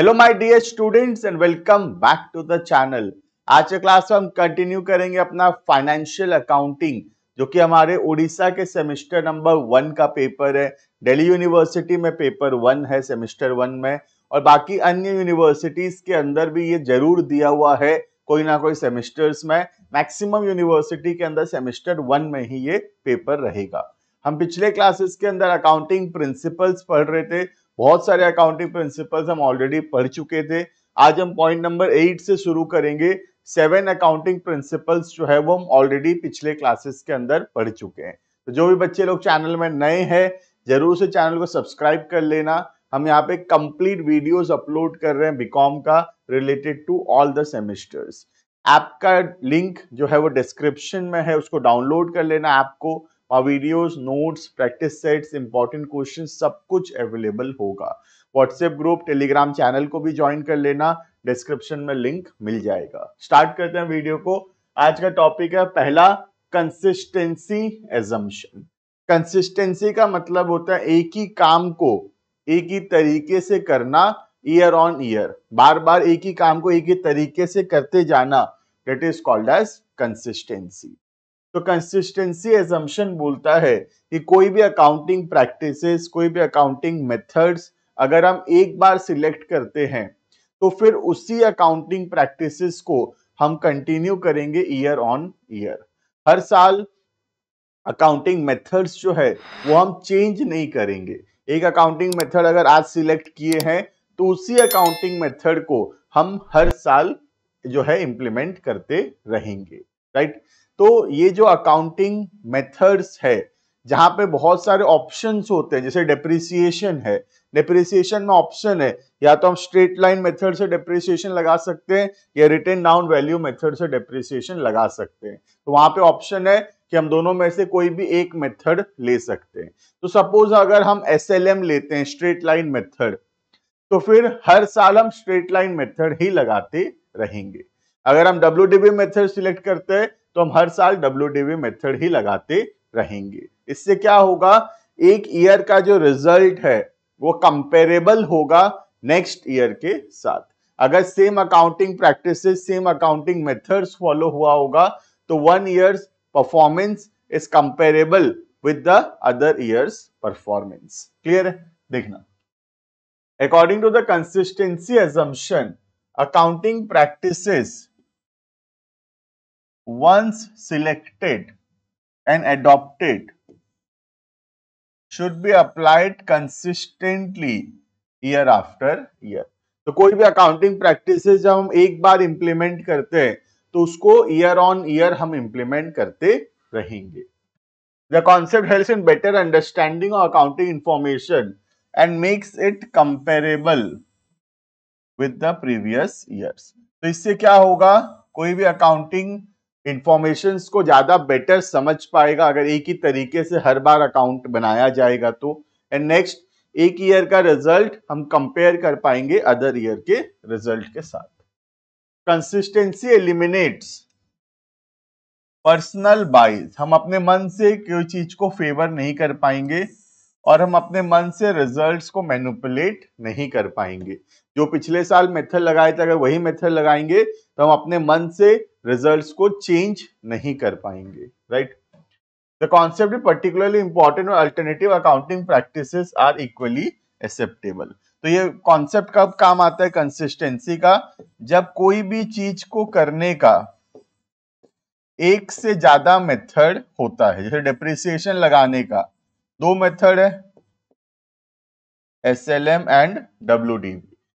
Hello my dear students and welcome back to the channel आज के class में हम कंटिन्यू करेंगे अपना फाइनेंशियल अकाउंटिंग जो कि हमारे उड़ीसा के सेमेस्टर नंबर वन का पेपर है दिल्ली यूनिवर्सिटी में पेपर वन है सेमेस्टर वन में और बाकी अन्य यूनिवर्सिटीज के अंदर भी ये जरूर दिया हुआ है कोई ना कोई सेमिस्टर्स में मैक्सिमम यूनिवर्सिटी के अंदर सेमिस्टर वन में ही ये पेपर रहेगा हम पिछले क्लासेस के अंदर अकाउंटिंग प्रिंसिपल्स पढ़ रहे थे बहुत सारे अकाउंटिंग प्रिंसिपल्स हम ऑलरेडी पढ़ चुके थे आज हम पॉइंट नंबर एट से शुरू करेंगे सेवन अकाउंटिंग प्रिंसिपल्स जो है वो हम ऑलरेडी पिछले क्लासेस के अंदर पढ़ चुके हैं तो जो भी बच्चे लोग चैनल में नए हैं जरूर से चैनल को सब्सक्राइब कर लेना हम यहाँ पे कंप्लीट वीडियोस अपलोड कर रहे हैं बीकॉम का related to all the semesters app का लिंक जो है वो डिस्क्रिप्शन में है उसको डाउनलोड कर लेना ऐप को वहाँ videos notes practice sets important question सब कुछ अवेलेबल होगा व्हाट्सएप ग्रुप टेलीग्राम चैनल को भी ज्वाइन कर लेना डिस्क्रिप्शन में लिंक मिल जाएगा स्टार्ट करते हैं वीडियो को आज का टॉपिक है पहला कंसिस्टेंसी एजम्पन कंसिस्टेंसी का मतलब होता है एक ही काम को एक ही तरीके से करना ईयर ऑन ईयर बार बार एक ही काम को एक ही तरीके से करते जाना that is called as consistency तो कंसिस्टेंसी एजम्पन बोलता है कि कोई भी अकाउंटिंग प्रैक्टिसेस कोई भी अकाउंटिंग मेथड्स अगर हम एक बार सिलेक्ट करते हैं तो फिर उसी अकाउंटिंग प्रैक्टिसेस को हम कंटिन्यू करेंगे ईयर ऑन ईयर हर साल अकाउंटिंग मेथड्स जो है वो हम चेंज नहीं करेंगे एक अकाउंटिंग मेथड अगर आज सिलेक्ट किए हैं तो उसी अकाउंटिंग मेथड को हम हर साल जो है इम्प्लीमेंट करते रहेंगे राइट right? तो ये जो अकाउंटिंग मेथड्स है जहां पे बहुत सारे ऑप्शन होते हैं जैसे डेप्रिसिएशन है डेप्रिसिएशन में ऑप्शन है या तो हम स्ट्रेट लाइन मेथड से डेप्रिसिएशन लगा सकते हैं या रिटर्न डाउन वैल्यू मेथड से डेप्रिसिएशन लगा सकते हैं तो वहां पे ऑप्शन है कि हम दोनों में से कोई भी एक मेथड ले सकते हैं तो सपोज अगर हम एस लेते हैं स्ट्रेट लाइन मेथड तो फिर हर साल हम स्ट्रेट लाइन मेथड ही लगाते रहेंगे अगर हम डब्ल्यू मेथड सिलेक्ट करते हैं तो हम हर साल डब्ल्यू मेथड ही लगाते रहेंगे इससे क्या होगा एक ईयर का जो रिजल्ट है वो कंपेरेबल होगा नेक्स्ट ईयर के साथ अगर same accounting practices same accounting methods follow हुआ होगा तो one year's performance is comparable with the other years' performance clear है देखना according to the consistency assumption accounting practices once selected and adopted should be applied consistently year after year. तो कोई भी accounting practice जब हम एक बार implement करते हैं तो उसको ईयर ऑन ईयर हम इंप्लीमेंट करते रहेंगे the concept helps in better understanding of accounting information and makes it comparable with the previous years तो इससे क्या होगा कोई भी अकाउंटिंग इंफॉर्मेशन को ज़्यादा बेटर समझ पाएगा अगर एक ही तरीके से हर बार अकाउंट बनाया जाएगा तो एंड नेक्स्ट एक ईयर का रिजल्ट हम कंपेयर कर पाएंगे अदर ईयर के रिजल्ट के साथ कंसिस्टेंसी एलिमिनेट्स पर्सनल बाइज हम अपने मन से कोई चीज को फेवर नहीं कर पाएंगे और हम अपने मन से रिजल्ट्स को मैनुपुलेट नहीं कर पाएंगे जो पिछले साल मेथड लगाए थे अगर वही मेथड लगाएंगे तो हम अपने मन से रिजल्ट्स को चेंज नहीं कर पाएंगे right the concept particularly important और alternative accounting practice are equally acceptable तो ये कॉन्सेप्ट कब काम आता है कंसिस्टेंसी का जब कोई भी चीज को करने का एक से ज्यादा मेथड होता है जैसे डिप्रिसिएशन लगाने का दो मेथड है S L M and W D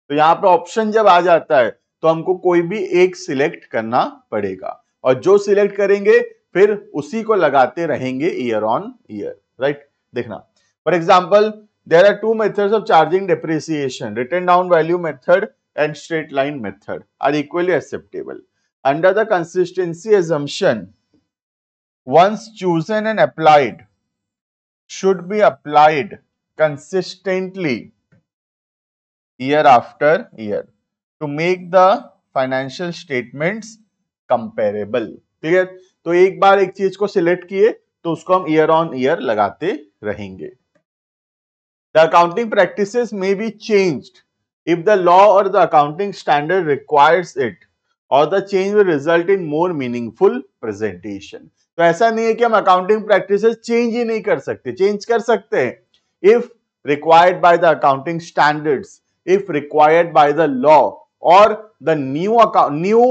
तो यहाँ पर ऑप्शन जब आ जाता है तो हमको कोई भी एक सिलेक्ट करना पड़ेगा और जो सिलेक्ट करेंगे फिर उसी को लगाते रहेंगे ईयर ऑन ईयर राइट देखना for example there are two method of charging depreciation written down value method and straight line method are equally acceptable under the consistency assumption once chosen and applied should be applied consistently year after year to make the financial statements comparable ठीक है तो एक बार एक चीज को select किए तो उसको हम ईयर ऑन ईयर लगाते रहेंगे द अकाउंटिंग प्रैक्टिस में be change if the law और the accounting standard requires it और the change result in more meaningful presentation तो ऐसा नहीं है कि हम अकाउंटिंग प्रैक्टिस चेंज ही नहीं कर सकते चेंज कर सकते हैं if required by the accounting standards if required by the law और the new account new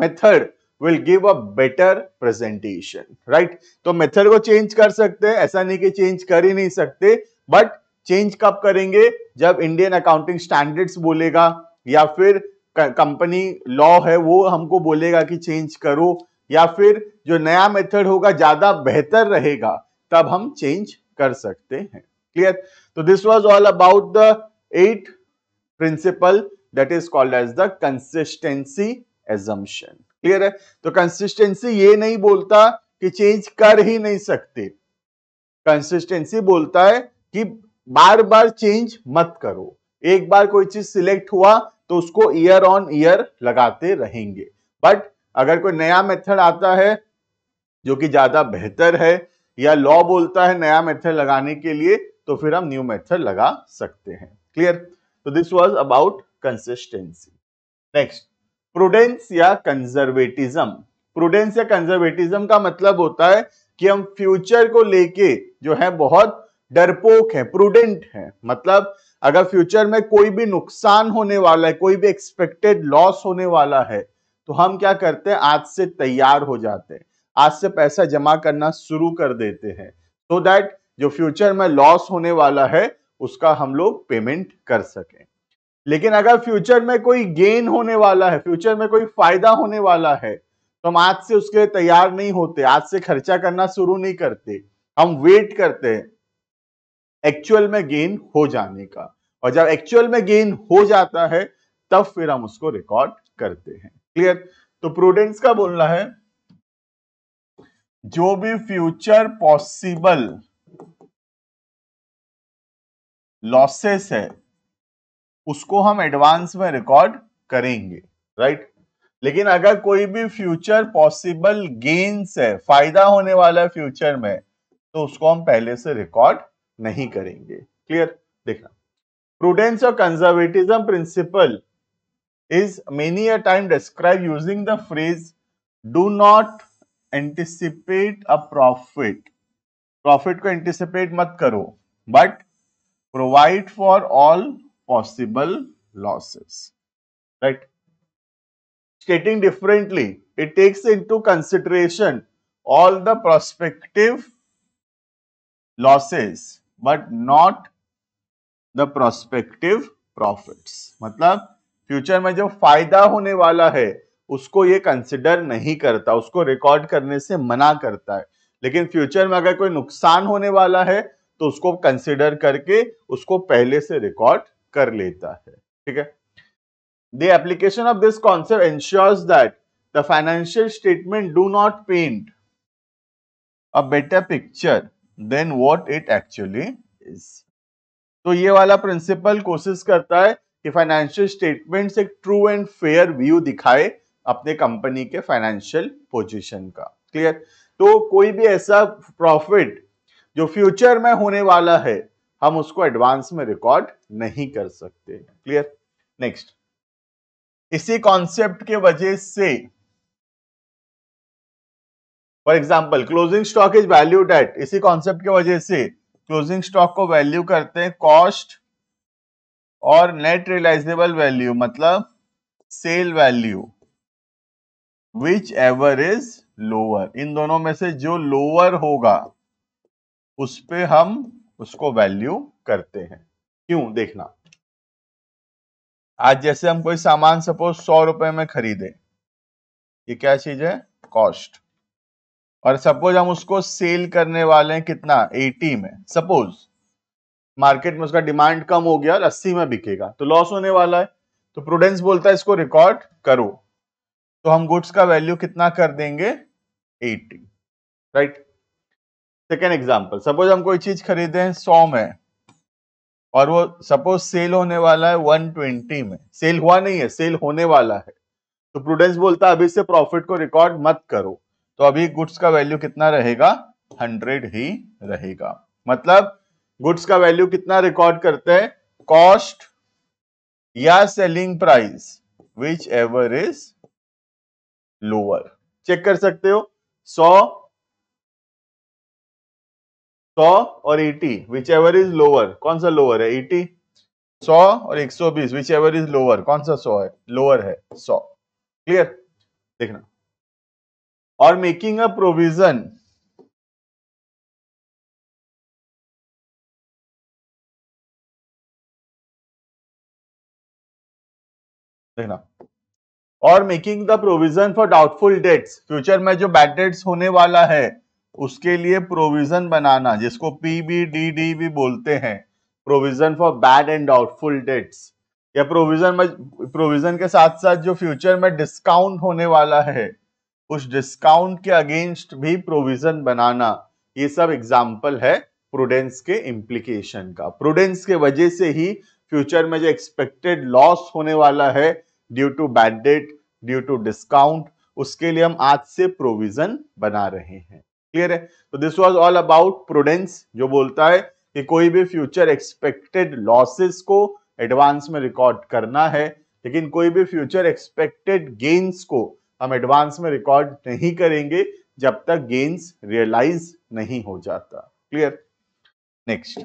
method will give a better presentation right तो मेथड को चेंज कर सकते हैं ऐसा नहीं कि चेंज कर ही नहीं सकते बट चेंज कब करेंगे जब इंडियन अकाउंटिंग स्टैंडर्ड्स बोलेगा या फिर कंपनी लॉ है वो हमको बोलेगा कि चेंज करो या फिर जो नया मेथड होगा ज्यादा बेहतर रहेगा तब हम चेंज कर सकते हैं क्लियर तो this was all about the eight principle that is called as the consistency assumption clear है तो कंसिस्टेंसी ये नहीं बोलता कि चेंज कर ही नहीं सकते कंसिस्टेंसी बोलता है कि बार बार चेंज मत करो एक बार कोई चीज सिलेक्ट हुआ तो उसको ईयर ऑन ईयर लगाते रहेंगे बट अगर कोई नया मेथड आता है जो कि ज्यादा बेहतर है या लॉ बोलता है नया मेथड लगाने के लिए तो फिर हम न्यू मेथड लगा सकते हैं क्लियर तो this was about consistency next prudence या कंजर्वेटिज्म प्रूडेंस या कंजर्वेटिज्म का मतलब होता है कि हम फ्यूचर को लेके जो है बहुत डरपोक है प्रूडेंट है मतलब अगर फ्यूचर में कोई भी नुकसान होने वाला है कोई भी एक्सपेक्टेड लॉस होने वाला है तो हम क्या करते हैं आज से तैयार हो जाते हैं आज से पैसा जमा करना शुरू कर देते हैं सो so दैट जो फ्यूचर में लॉस होने वाला है उसका हम लोग पेमेंट कर सकें लेकिन अगर फ्यूचर में कोई गेन होने वाला है फ्यूचर में कोई फायदा होने वाला है तो हम आज से उसके तैयार नहीं होते आज से खर्चा करना शुरू नहीं करते हम वेट करते हैं एक्चुअल में गेन हो जाने का और जब एक्चुअल में गेन हो जाता है तब फिर हम उसको रिकॉर्ड करते हैं क्लियर तो प्रूडेंस का बोलना है जो भी फ्यूचर पॉसिबल लॉसेस है उसको हम एडवांस में रिकॉर्ड करेंगे राइट लेकिन अगर कोई भी फ्यूचर पॉसिबल गेन्स है फायदा होने वाला है फ्यूचर में तो उसको हम पहले से रिकॉर्ड नहीं करेंगे क्लियर देखना प्रूडेंस और conservatism principle is many a time describe using the phrase do not anticipate a profit profit को एंटिसिपेट मत करो but provide for all possible losses right stating differently it takes into consideration all the prospective losses but not the prospective profits मतलब future में जो फायदा होने वाला है उसको ये कंसिडर नहीं करता उसको रिकॉर्ड करने से मना करता है लेकिन फ्यूचर में अगर कोई नुकसान होने वाला है तो उसको कंसिडर करके उसको पहले से रिकॉर्ड कर लेता है ठीक है The application of this concept ensures that the financial statement do not paint a better picture than what it actually is. तो ये वाला प्रिंसिपल कोशिश करता है कि फाइनेंशियल स्टेटमेंट्स एक ट्रू एंड फेयर व्यू दिखाए अपने कंपनी के फाइनेंशियल पोजीशन का क्लियर तो कोई भी ऐसा प्रॉफिट जो फ्यूचर में होने वाला है हम उसको एडवांस में रिकॉर्ड नहीं कर सकते क्लियर नेक्स्ट इसी कॉन्सेप्ट के वजह से for example closing stock is value at इसी कॉन्सेप्ट के वजह से क्लोजिंग स्टॉक को वैल्यू करते हैं कॉस्ट और नेट रियलाइजेबल वैल्यू मतलब sale value whichever is lower इन दोनों में से जो लोअर होगा उस पर हम उसको वैल्यू करते हैं क्यों देखना आज जैसे हम कोई सामान सपोज सौ रुपए में खरीदे ये क्या चीज है कॉस्ट और सपोज हम उसको सेल करने वाले हैं कितना 80 में सपोज मार्केट में उसका डिमांड कम हो गया और 80 में बिकेगा तो लॉस होने वाला है तो प्रूडेंस बोलता है इसको रिकॉर्ड करो तो हम गुड्स का वैल्यू कितना कर देंगे 80 right right? Second example suppose हम कोई चीज खरीदे हैं सौ में और वो सपोज सेल होने वाला है वन ट्वेंटी में सेल हुआ नहीं है सेल होने वाला है तो प्रूडेंस बोलता है अभी से प्रॉफिट को रिकॉर्ड मत करो तो अभी गुड्स का वैल्यू कितना रहेगा हंड्रेड ही रहेगा मतलब गुड्स का वैल्यू कितना रिकॉर्ड करते हैं कॉस्ट या selling price whichever is lower check कर सकते हो सौ सौ और eighty whichever is lower कौन सा लोअर है एटी सौ और एक सौ बीस विच एवर इज लोअर कौन सा सौ है लोअर है सौ क्लियर देखना और मेकिंग अ प्रोविजन देखना और making the provision for doubtful debts future में जो बैड डेट्स होने वाला है उसके लिए प्रोविजन बनाना जिसको पीबीडीडी भी बोलते हैं provision for bad and doubtful debts या प्रोविजन में प्रोविजन के साथ साथ जो फ्यूचर में डिस्काउंट होने वाला है उस डिस्काउंट के अगेंस्ट भी प्रोविजन बनाना ये सब एग्जाम्पल है प्रूडेंस के इम्प्लीकेशन का प्रूडेंस के वजह से ही फ्यूचर में जो एक्सपेक्टेड लॉस होने वाला है due to bad debt due to discount उसके लिए हम आज से प्रोविजन बना रहे हैं क्लियर है तो this was all about prudence जो बोलता है कि कोई भी फ्यूचर एक्सपेक्टेड लॉसेस को एडवांस में रिकॉर्ड करना है लेकिन कोई भी फ्यूचर एक्सपेक्टेड गेन्स को हम एडवांस में रिकॉर्ड नहीं करेंगे जब तक गेन्स रियलाइज नहीं हो जाता क्लियर नेक्स्ट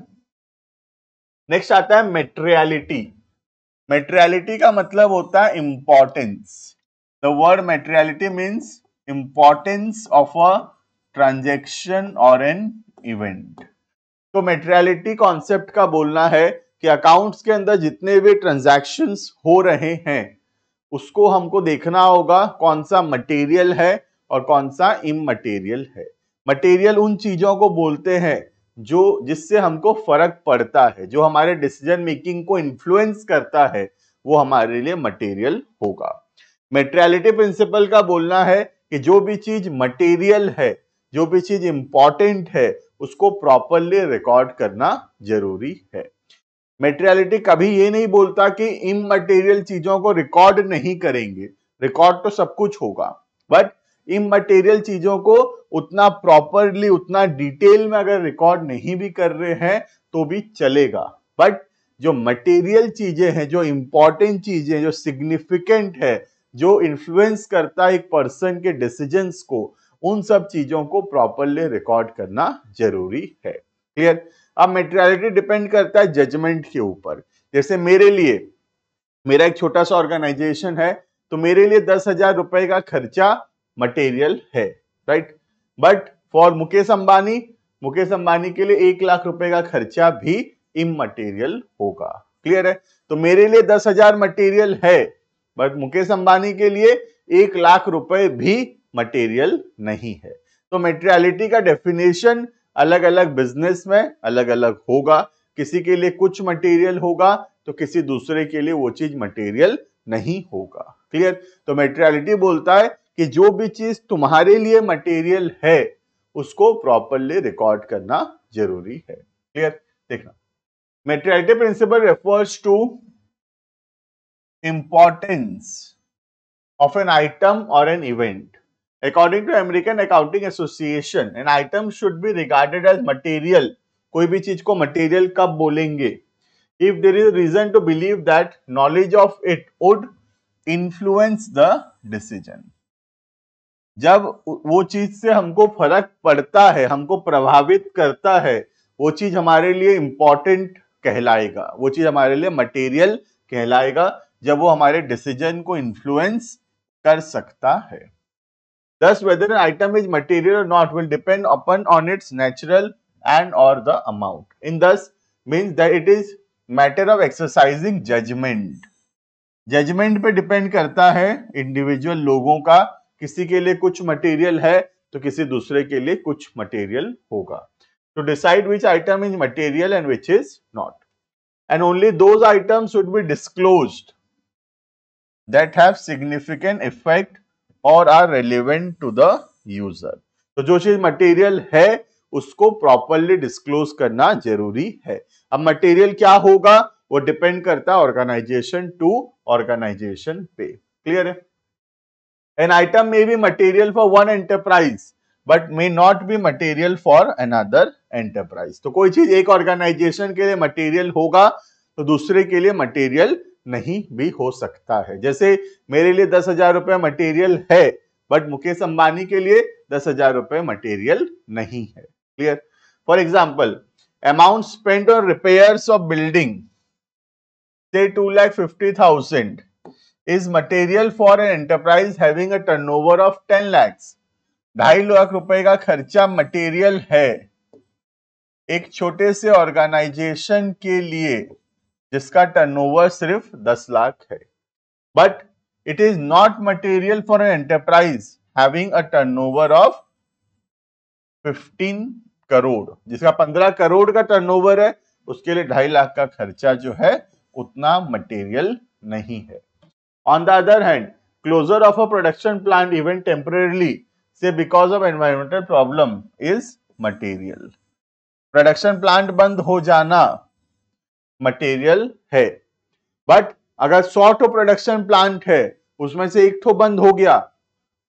नेक्स्ट आता है मेटेरियलिटी मेटेरियलिटी का मतलब होता है importance the word materiality means importance of a transaction और एन इवेंट तो मेटेरियलिटी कॉन्सेप्ट का बोलना है कि अकाउंट्स के अंदर जितने भी ट्रांजेक्शन हो रहे हैं उसको हमको देखना होगा कौन सा मटेरियल है और कौन सा इमटेरियल है मटेरियल उन चीजों को बोलते हैं जो जिससे हमको फर्क पड़ता है जो हमारे डिसीजन मेकिंग को इन्फ्लुएंस करता है वो हमारे लिए मटेरियल होगा मेटेरियलिटी प्रिंसिपल का बोलना है कि जो भी चीज मटेरियल है जो भी चीज इंपॉर्टेंट है उसको प्रॉपरली रिकॉर्ड करना जरूरी है मेटेरियलिटी कभी ये नहीं बोलता कि इमटेरियल चीजों को रिकॉर्ड नहीं करेंगे रिकॉर्ड तो सब कुछ होगा बट इमटेरियल चीजों को उतना प्रॉपरली उतना डिटेल में अगर रिकॉर्ड नहीं भी कर रहे हैं तो भी चलेगा बट जो मटेरियल चीजें हैं जो इंपॉर्टेंट चीजें जो सिग्निफिकेंट है जो इन्फ्लुएंस करता है एक पर्सन के डिसीजंस को उन सब चीजों को प्रॉपरली रिकॉर्ड करना जरूरी है क्लियर अब मेटेरियलिटी डिपेंड करता है जजमेंट के ऊपर जैसे मेरे लिए मेरा एक छोटा सा ऑर्गेनाइजेशन है तो मेरे लिए दस हजार रुपए का खर्चा मटेरियल है right but for Mukesh Ambani Mukesh Ambani के लिए एक लाख रुपए का खर्चा भी इमटेरियल होगा क्लियर है तो मेरे लिए दस हजार मटेरियल है बट मुकेश अंबानी के लिए एक लाख रुपए भी मटेरियल नहीं है तो मटेरियलिटी का डेफिनेशन अलग अलग बिजनेस में अलग अलग होगा किसी के लिए कुछ मटेरियल होगा तो किसी दूसरे के लिए वो चीज मटेरियल नहीं होगा क्लियर तो मेटेरियलिटी बोलता है कि जो भी चीज तुम्हारे लिए मटेरियल है उसको प्रॉपरली रिकॉर्ड करना जरूरी है क्लियर देखना materiality principle refers to importance of an item और an event according to American accounting association an item should be regarded as material कोई भी चीज को मटेरियल कब बोलेंगे if there is reason to believe that knowledge of it would influence the decision जब वो चीज से हमको फर्क पड़ता है हमको प्रभावित करता है वो चीज हमारे लिए इंपॉर्टेंट कहलाएगा वो चीज हमारे लिए मटेरियल कहलाएगा जब वो हमारे डिसीजन को इंफ्लुएंस कर सकता है Thus, whether an item is material or not will depend upon on its natural and or the amount. In thus means that it is matter of exercising judgment. Judgement पे depend करता है individual लोगों का किसी के लिए कुछ material है तो किसी दूसरे के लिए कुछ मटेरियल होगा to decide which item is material and which is not and only those items should be disclosed that have significant effect और are relevant to the user तो जो चीज मटेरियल है उसको प्रॉपरली डिस्क्लोज करना जरूरी है अब मटेरियल क्या होगा वो डिपेंड करता है ऑर्गेनाइजेशन टू ऑर्गेनाइजेशन पे क्लियर है an item may be material for one enterprise but may not be material for another enterprise तो कोई चीज एक ऑर्गेनाइजेशन के लिए मटेरियल होगा तो दूसरे के लिए मटेरियल नहीं भी हो सकता है जैसे मेरे लिए दस हजार रुपये मटेरियल है बट मुकेश अंबानी के लिए दस हजार रुपये मटेरियल नहीं है clear for example amount spend on repair of building two lakh fifty thousand is material for an enterprise having a turnover of ten lakhs ढाई लाख रुपए का खर्चा मटेरियल है एक छोटे से ऑर्गेनाइजेशन के लिए जिसका टर्नओवर सिर्फ 10 लाख है but it is not material for an enterprise having a turnover of 15 crore जिसका 15 करोड़ का टर्नओवर है उसके लिए ढाई लाख का खर्चा जो है उतना मटेरियल नहीं है on the other hand closure of a production plant even temporarily से because of environmental problem is material production plant बंद हो जाना मटेरियल है बट अगर सौ ठो प्रोडक्शन प्लांट है उसमें से एक ठो बंद हो गया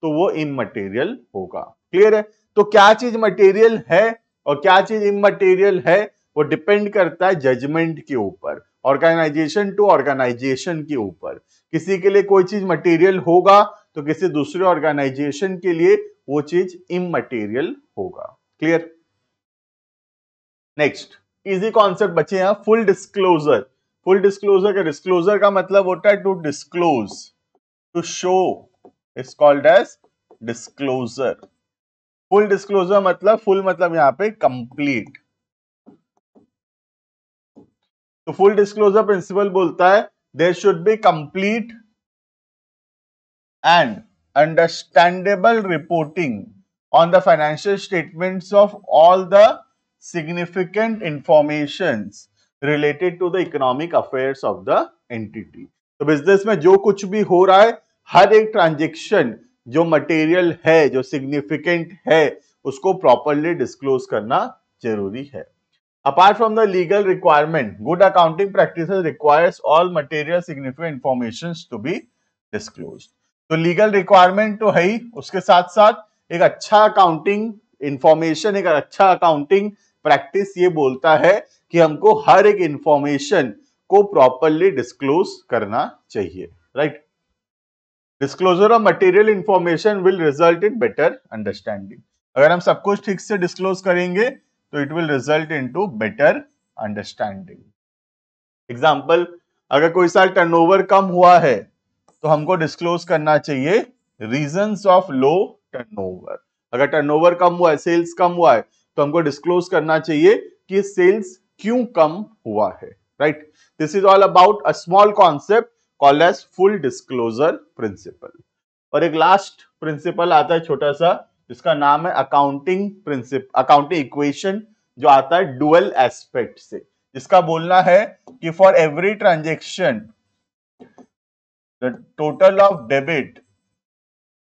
तो वो इमटेरियल होगा क्लियर है तो क्या चीज मटेरियल है और क्या चीज इमटेरियल है वो डिपेंड करता है जजमेंट के ऊपर ऑर्गेनाइजेशन टू ऑर्गेनाइजेशन के ऊपर किसी के लिए कोई चीज मटेरियल होगा तो किसी दूसरे ऑर्गेनाइजेशन के लिए वो चीज इमटेरियल होगा क्लियर नेक्स्ट इजी कॉन्सेप्ट बचे हैं फुल डिस्क्लोजर फुल डिस्क्लोजर का डिस्क्लोजर का मतलब होता है to disclose to show is called as disclosure full disclosure मतलब फुल मतलब यहां पे कंप्लीट तो फुल डिस्क्लोजर प्रिंसिपल बोलता है there should be complete and understandable reporting on the financial statements of all the significant informations related to the economic affairs of the entity. तो business में जो कुछ भी हो रहा है हर एक ट्रांजेक्शन जो मटेरियल है जो सिग्निफिकेंट है उसको प्रॉपरली डिस्क्लोज करना जरूरी है apart from the legal requirement good accounting practice requires all material significant information to be disclose तो लीगल रिक्वायरमेंट तो है ही उसके साथ साथ एक अच्छा अकाउंटिंग इंफॉर्मेशन एक अच्छा अकाउंटिंग प्रैक्टिस ये बोलता है कि हमको हर एक इंफॉर्मेशन को प्रॉपरली डिस्क्लोज करना चाहिए right disclosure of material information will result in better understanding अगर हम सब कुछ ठीक से डिस्क्लोज करेंगे तो it will result into better understanding example अगर कोई साल टर्नओवर कम हुआ है तो हमको डिस्क्लोज करना चाहिए रीजन ऑफ लो टर्नओवर अगर टर्नओवर कम हुआ है सेल्स कम हुआ है तो हमको डिस्क्लोज करना चाहिए कि सेल्स क्यों कम हुआ है right this is all about a small concept call as full disclosure principle और एक लास्ट प्रिंसिपल आता है छोटा सा जिसका नाम है अकाउंटिंग प्रिंसिपल अकाउंटिंग इक्वेशन जो आता है डुअल एस्पेक्ट से जिसका बोलना है कि for every transaction the total of debit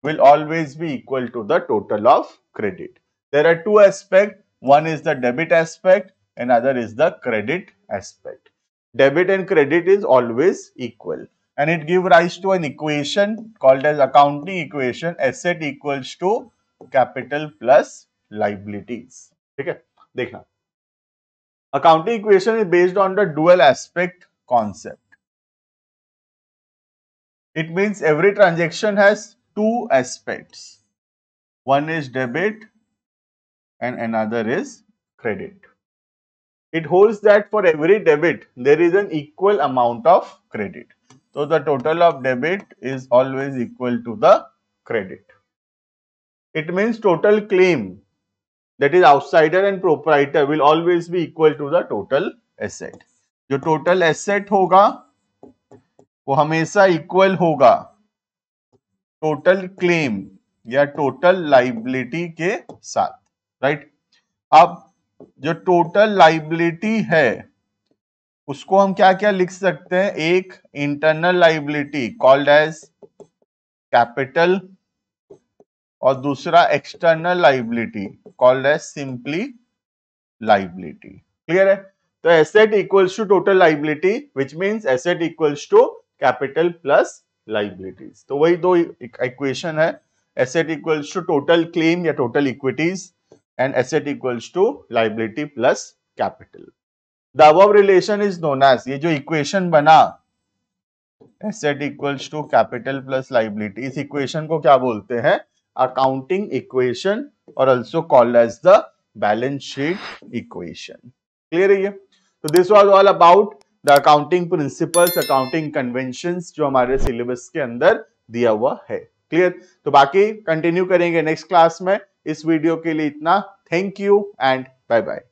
will always be equal to the total of credit There are two aspects. One is the debit aspect, another is the credit aspect. Debit and credit is always equal and it gives rise to an equation called as accounting equation asset equals to capital plus liabilities. Okay, dekhna. Accounting equation is based on the dual aspect concept. It means every transaction has two aspects. One is debit and another is credit. It holds that for every debit, there is an equal amount of credit. So, the total of debit is always equal to the credit. It means total claim that is outsider and proprietor will always be equal to the total asset. The total asset होगा वो हमेशा equal होगा total claim या total liability के साथ right अब जो total liability है उसको हम क्या क्या लिख सकते हैं एक internal liability called as capital और दूसरा external liability called as simply liability clear है तो asset equals to total liability which means asset equals to capital plus liabilities तो वही दो इक्वेशन है asset equals to total claim या total equities and asset equals to liability plus capital. The above relation is known as ये जो equation बना asset equals to capital plus liability इस equation को क्या बोलते हैं accounting equation or also called as the balance sheet equation. Clear है ये? so this was all about the accounting principles, accounting conventions जो हमारे syllabus के अंदर दिया हुआ है. क्लियर तो बाकी कंटिन्यू करेंगे नेक्स्ट क्लास में इस वीडियो के लिए इतना thank you and bye bye